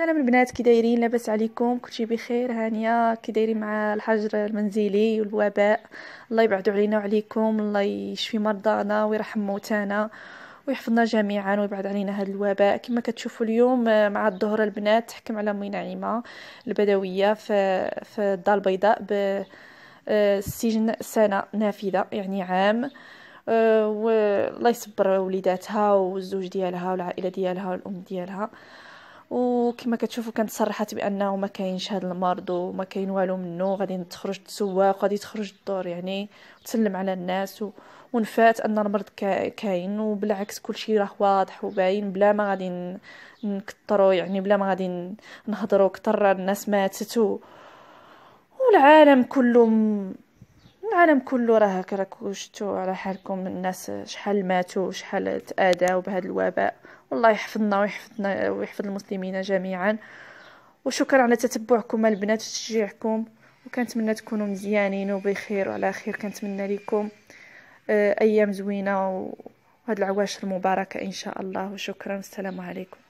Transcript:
السلام البنات كي دايرين لاباس عليكم كلشي بخير هانيه كي دايرين مع الحجر المنزلي والوباء الله يبعدو علينا وعليكم الله يشفي مرضانا ويرحم موتانا ويحفظنا جميعا ويبعد علينا هذا الوباء كما كتشوفوا اليوم آه، مع الظهر البنات تحكم على امي نعيمه البدويه في في الدار البيضاء بالسجن آه، سنه نافذه يعني عام آه، والله يصبر وليداتها والزوج ديالها والعائله ديالها والام ديالها وكما كتشوفوا كانت صرحت بانه ما كاينش هذا المرض وما كاين والو منه غادي تخرج تسواق غادي تخرج الدور يعني تسلم على الناس و... ونفات ان المرض كاين وبالعكس كل شيء راه واضح وباين بلا ما غادي نكثروا يعني بلا ما غادي نهضروا كثر الناس ماتت و... والعالم كله العالم كله راه راكو شتو على حالكم الناس شحال ماتوا شحال تآداو بهذا الوباء والله يحفظنا ويحفظنا ويحفظ المسلمين جميعا وشكرا على تتبعكم البنات وتشجيعكم وكنتمنى تكونوا مزيانين وبخير وعلى خير كنتمنى لكم آه، ايام زوينه وهاد العواشر المباركه ان شاء الله وشكرا السلام عليكم